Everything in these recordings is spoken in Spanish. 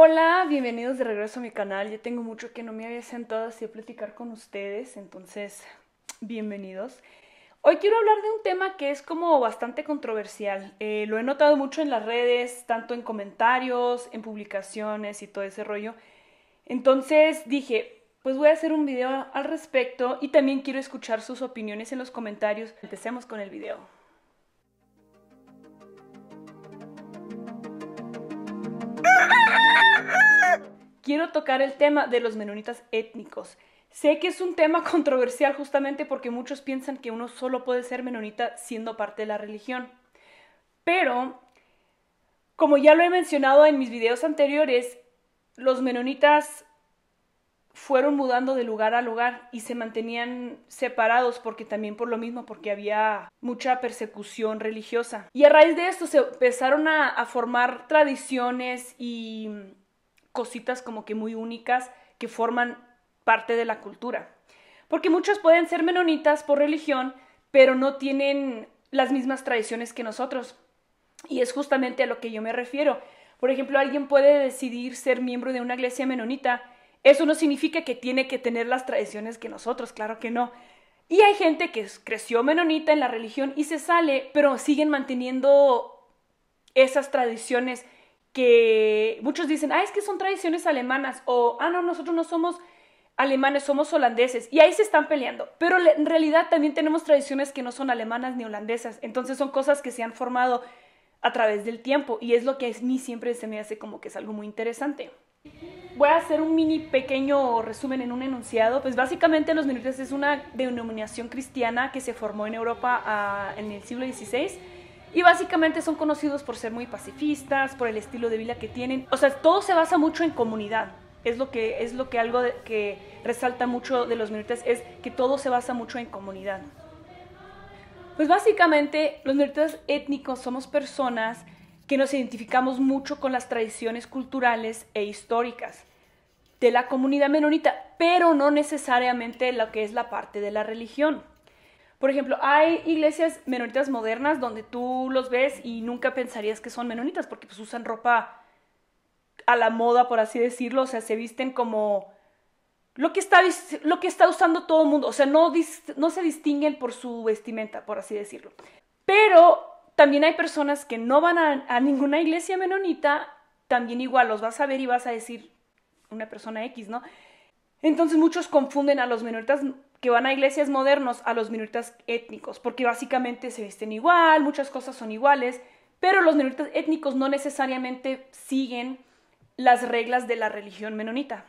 Hola, bienvenidos de regreso a mi canal. Ya tengo mucho que no me había sentado así a platicar con ustedes, entonces, bienvenidos. Hoy quiero hablar de un tema que es como bastante controversial. Eh, lo he notado mucho en las redes, tanto en comentarios, en publicaciones y todo ese rollo. Entonces dije, pues voy a hacer un video al respecto y también quiero escuchar sus opiniones en los comentarios. Empecemos con el video. quiero tocar el tema de los menonitas étnicos. Sé que es un tema controversial justamente porque muchos piensan que uno solo puede ser menonita siendo parte de la religión. Pero, como ya lo he mencionado en mis videos anteriores, los menonitas fueron mudando de lugar a lugar y se mantenían separados porque también por lo mismo, porque había mucha persecución religiosa. Y a raíz de esto se empezaron a, a formar tradiciones y cositas como que muy únicas que forman parte de la cultura. Porque muchos pueden ser menonitas por religión, pero no tienen las mismas tradiciones que nosotros. Y es justamente a lo que yo me refiero. Por ejemplo, alguien puede decidir ser miembro de una iglesia menonita. Eso no significa que tiene que tener las tradiciones que nosotros, claro que no. Y hay gente que creció menonita en la religión y se sale, pero siguen manteniendo esas tradiciones que muchos dicen, ah, es que son tradiciones alemanas, o, ah, no, nosotros no somos alemanes, somos holandeses, y ahí se están peleando, pero en realidad también tenemos tradiciones que no son alemanas ni holandesas, entonces son cosas que se han formado a través del tiempo, y es lo que a mí siempre se me hace como que es algo muy interesante. Voy a hacer un mini pequeño resumen en un enunciado. Pues básicamente los minutos es una denominación cristiana que se formó en Europa ah, en el siglo XVI y básicamente son conocidos por ser muy pacifistas, por el estilo de vida que tienen. O sea, todo se basa mucho en comunidad. Es lo que, es lo que algo que resalta mucho de los minoritas, es que todo se basa mucho en comunidad. Pues básicamente los minoritas étnicos somos personas que nos identificamos mucho con las tradiciones culturales e históricas de la comunidad menonita, pero no necesariamente lo que es la parte de la religión. Por ejemplo, hay iglesias menonitas modernas donde tú los ves y nunca pensarías que son menonitas porque pues usan ropa a la moda, por así decirlo, o sea, se visten como lo que está, lo que está usando todo el mundo, o sea, no, no se distinguen por su vestimenta, por así decirlo. Pero también hay personas que no van a ninguna iglesia menonita, también igual los vas a ver y vas a decir una persona X, ¿no? Entonces muchos confunden a los menoritas que van a iglesias modernos a los menoritas étnicos, porque básicamente se visten igual, muchas cosas son iguales, pero los menoritas étnicos no necesariamente siguen las reglas de la religión menonita.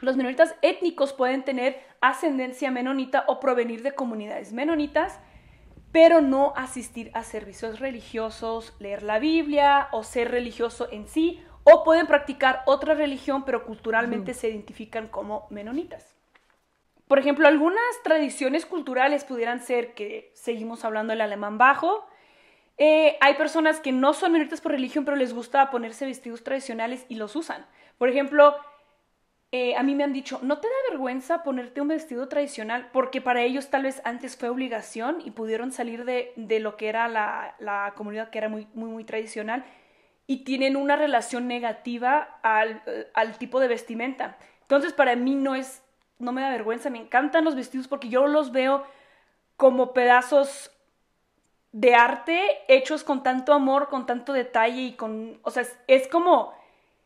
Los menonitas étnicos pueden tener ascendencia menonita o provenir de comunidades menonitas, pero no asistir a servicios religiosos, leer la Biblia o ser religioso en sí o pueden practicar otra religión, pero culturalmente se identifican como menonitas. Por ejemplo, algunas tradiciones culturales pudieran ser que seguimos hablando el alemán bajo. Eh, hay personas que no son menonitas por religión, pero les gusta ponerse vestidos tradicionales y los usan. Por ejemplo, eh, a mí me han dicho, ¿no te da vergüenza ponerte un vestido tradicional? Porque para ellos tal vez antes fue obligación y pudieron salir de, lo que era la, comunidad que era muy, muy, muy tradicional y tienen una relación negativa al, al, tipo de vestimenta. Entonces para mí no es, no me da vergüenza, me encantan los vestidos porque yo los veo como pedazos de arte hechos con tanto amor, con tanto detalle y con, o sea, es, como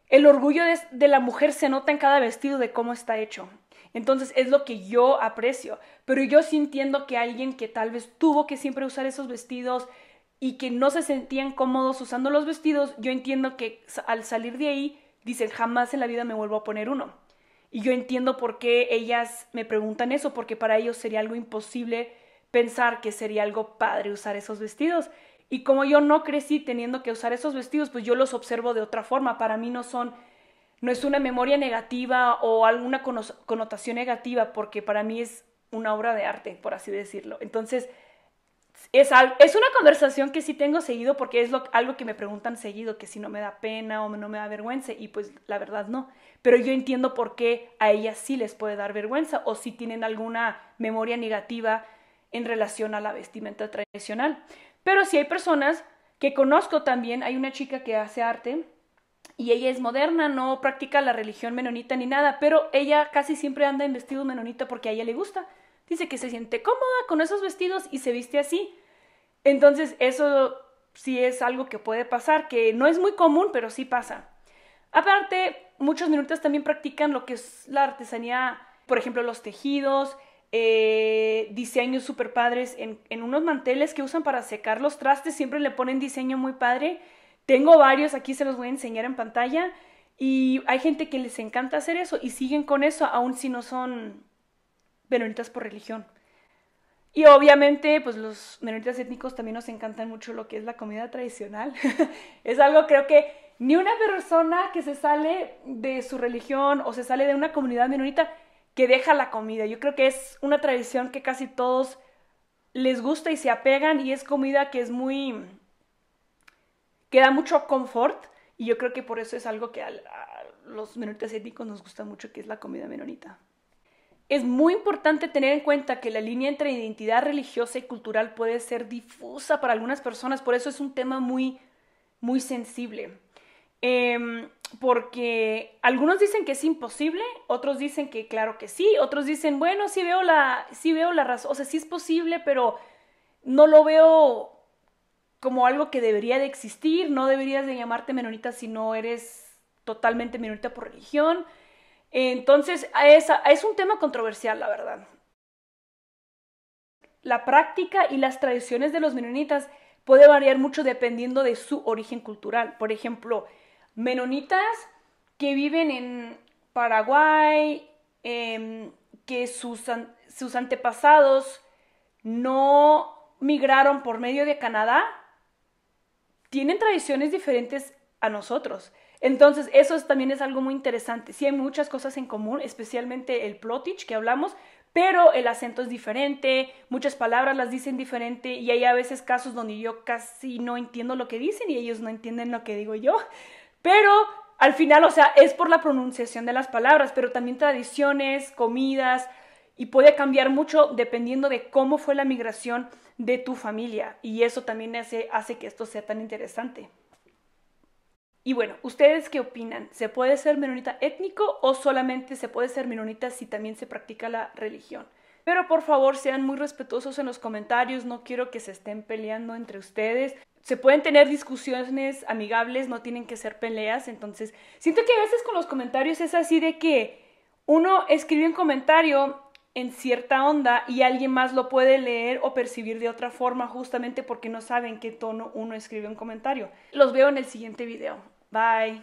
el orgullo de, de la mujer se nota en cada vestido de cómo está hecho. Entonces es lo que yo aprecio, pero yo sí que alguien que tal vez tuvo que siempre usar esos vestidos, y que no se sentían cómodos usando los vestidos, yo entiendo que al salir de ahí dicen jamás en la vida me vuelvo a poner uno. Y yo entiendo por qué ellas me preguntan eso, porque para ellos sería algo imposible pensar que sería algo padre usar esos vestidos. Y como yo no crecí teniendo que usar esos vestidos, pues yo los observo de otra forma. Para mí no son, no es una memoria negativa o alguna connotación negativa, porque para mí es una obra de arte, por así decirlo. Entonces, es, es una conversación que sí tengo seguido porque es algo que me preguntan seguido, que si no me da pena o no me da vergüenza, y pues la verdad no. Pero yo entiendo por qué a ellas sí les puede dar vergüenza o si tienen alguna memoria negativa en relación a la vestimenta tradicional. Pero si hay personas que conozco también, hay una chica que hace arte y ella es moderna, no practica la religión menonita ni nada, pero ella casi siempre anda en vestido menonita porque a ella le gusta. Dice que se siente cómoda con esos vestidos y se viste así. Entonces eso sí es algo que puede pasar, que no es muy común, pero sí pasa. Aparte, muchos minutos también practican lo que es la artesanía, por ejemplo, los tejidos, eh, diseños super padres en, en, unos manteles que usan para secar los trastes, siempre le ponen diseño muy padre. Tengo varios, aquí se los voy a enseñar en pantalla. Y hay gente que les encanta hacer eso y siguen con eso, aun si no son Menoritas por religión. Y obviamente, pues los menoritas étnicos también nos encantan mucho lo que es la comida tradicional. es algo creo que ni una persona que se sale de su religión o se sale de una comunidad menonita que deja la comida. Yo creo que es una tradición que casi todos les gusta y se apegan y es comida que es muy... que da mucho confort y yo creo que por eso es algo que a, los menonitas étnicos nos gusta mucho, que es la comida menonita. Es muy importante tener en cuenta que la línea entre identidad religiosa y cultural puede ser difusa para algunas personas, por eso es un tema muy, muy sensible. Em, porque algunos dicen que es imposible, otros dicen que claro que sí, otros dicen, bueno, sí veo la, sí veo la razón, o sea, sí es posible, pero no lo veo como algo que debería de existir, no deberías de llamarte menonita si no eres totalmente menonita por religión. Entonces, es, un tema controversial, la verdad. La práctica y las tradiciones de los menonitas puede variar mucho dependiendo de su origen cultural. Por ejemplo, menonitas que viven en Paraguay, em, que sus antepasados no migraron por medio de Canadá, tienen tradiciones diferentes a nosotros. Entonces, eso también es algo muy interesante. Sí hay muchas cosas en común, especialmente el plotich que hablamos, pero el acento es diferente, muchas palabras las dicen diferente y hay a veces casos donde yo casi no entiendo lo que dicen y ellos no entienden lo que digo yo. Pero al final, o sea, es por la pronunciación de las palabras, pero también tradiciones, comidas y puede cambiar mucho dependiendo de cómo fue la migración de tu familia y eso también hace que esto sea tan interesante. Y bueno, ¿ustedes qué opinan? ¿Se puede ser menonita étnico o solamente se puede ser menonita si también se practica la religión? Pero por favor sean muy respetuosos en los comentarios, no quiero que se estén peleando entre ustedes. Se pueden tener discusiones amigables, no tienen que ser peleas, entonces siento que a veces con los comentarios es así de que uno escribe un comentario en cierta onda y alguien más lo puede leer o percibir de otra forma justamente porque no saben qué tono uno escribe un comentario. Los veo en el siguiente video. Bye.